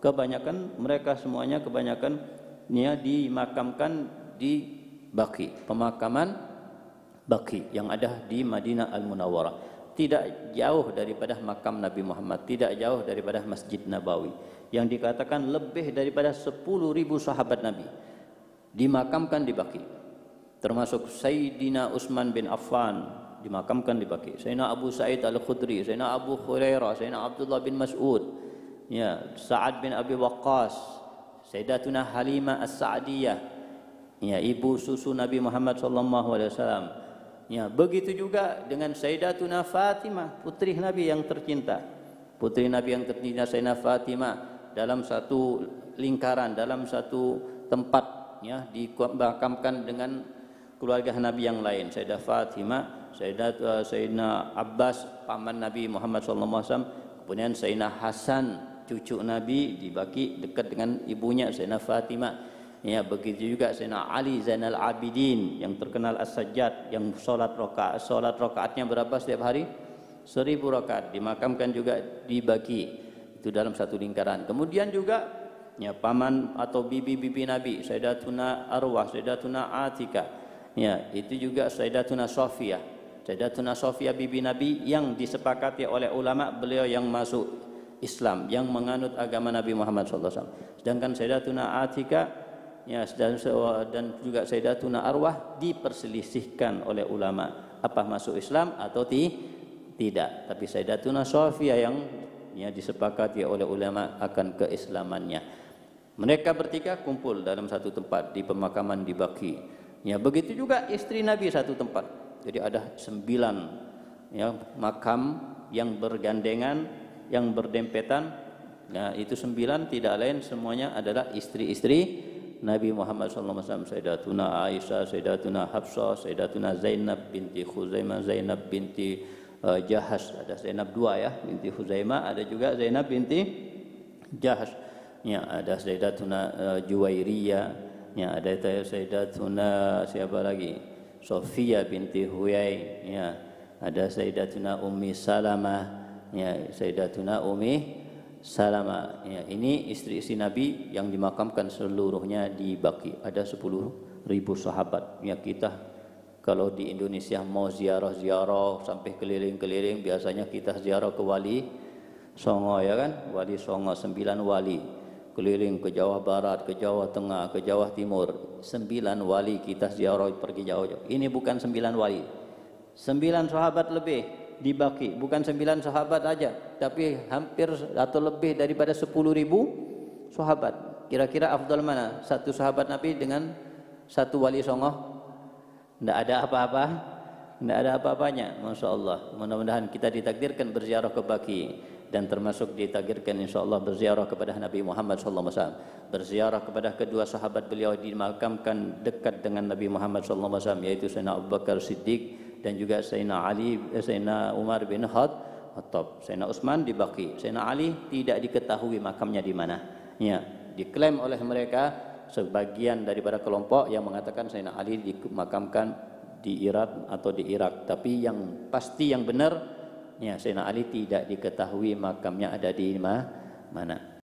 kebanyakan mereka semuanya kebanyakannya dimakamkan di Baki, pemakaman Baki yang ada di Madinah Al-Munawwarah. Tidak jauh daripada makam Nabi Muhammad, tidak jauh daripada Masjid Nabawi yang dikatakan lebih daripada 10.000 sahabat Nabi dimakamkan di Baki. Termasuk Sayyidina Utsman bin Affan dimakamkan di Baki. Sayyidina Abu Sa'id Al-Khudri, Sayyidina Abu Hurairah, Sayyidina Abdullah bin Mas'ud, ya Sa'ad bin Abi Waqqas Sayyidatuna Halimah As-Sa'diyah ya ibu susu Nabi Muhammad sallallahu alaihi wasallam ya begitu juga dengan Sayyidatuna Fatimah putri Nabi yang tercinta putri Nabi yang tercinta Sayyidah Fatimah dalam satu lingkaran dalam satu tempat ya dimakamkan dengan keluarga Nabi yang lain Sayyidah Fatimah Sayyidat Sayyidina Abbas paman Nabi Muhammad sallallahu alaihi wasallam kemudian Sayyidina Hasan cucu Nabi dibagi dekat dengan ibunya Zainal Fatimah ya begitu juga Zainal Ali Zainal Abidin yang terkenal as-sajjad yang sholat rokaat sholat rokaatnya berapa setiap hari seribu rokaat dimakamkan juga dibagi itu dalam satu lingkaran kemudian juga ya paman atau bibi-bibi Nabi Sayyidatuna Arwah Sayyidatuna Atika ya itu juga Sayyidatuna Sofia Sayyidatuna Sofia bibi Nabi yang disepakati oleh ulama beliau yang masuk Islam yang menganut agama Nabi Muhammad SAW. Sedangkan Sayyidatuna Atika ya, dan, juga Sayyidatuna Arwah diperselisihkan oleh ulama apa masuk Islam atau ti, tidak. Tapi Sayyidatuna Sofia yang ya, disepakati oleh ulama akan keislamannya. Mereka bertiga kumpul dalam satu tempat di pemakaman di Baki. Ya, begitu juga istri Nabi satu tempat. Jadi ada sembilan ya, makam yang bergandengan yang berdempetan nah itu sembilan tidak lain semuanya adalah istri-istri Nabi Muhammad SAW Sayyidatuna Aisyah, Sayyidatuna Hafsa Sayyidatuna Zainab binti Khuzaimah, Zainab binti uh, Jahas ada Zainab dua ya binti Khuzaimah ada juga Zainab binti Jahas ya ada Sayyidatuna uh, Juwairiyah ya ada Sayyidatuna siapa lagi Sofia binti Huyai ya ada Sayyidatuna Ummi Salamah ya Sayyidatuna Umi Salama. Ya, ini istri-istri Nabi yang dimakamkan seluruhnya di Baki. Ada 10 ribu sahabat. Ya kita kalau di Indonesia mau ziarah-ziarah sampai keliling-keliling biasanya kita ziarah ke wali Songo ya kan wali Songo sembilan wali keliling ke Jawa Barat ke Jawa Tengah ke Jawa Timur sembilan wali kita ziarah pergi jauh-jauh ini bukan sembilan wali sembilan sahabat lebih di Baki. Bukan sembilan sahabat aja, tapi hampir atau lebih daripada sepuluh ribu sahabat. Kira-kira afdal mana? Satu sahabat Nabi dengan satu wali songoh? Tidak ada apa-apa? Tidak ada apa-apanya. Masya Allah. Mudah-mudahan kita ditakdirkan berziarah ke Baki dan termasuk Insya insyaallah berziarah kepada Nabi Muhammad SAW berziarah kepada kedua sahabat beliau dimakamkan dekat dengan Nabi Muhammad SAW yaitu Sayyidina Abu Bakar Siddiq dan juga Sayyidina Ali eh, Sayyidina Umar bin Khattab Sayyidina Utsman di Sayyidina Ali tidak diketahui makamnya di mana ya diklaim oleh mereka sebagian daripada kelompok yang mengatakan Sayyidina Ali dimakamkan di Irak atau di Irak tapi yang pasti yang benar ya Sayyidina Ali tidak diketahui makamnya ada di mana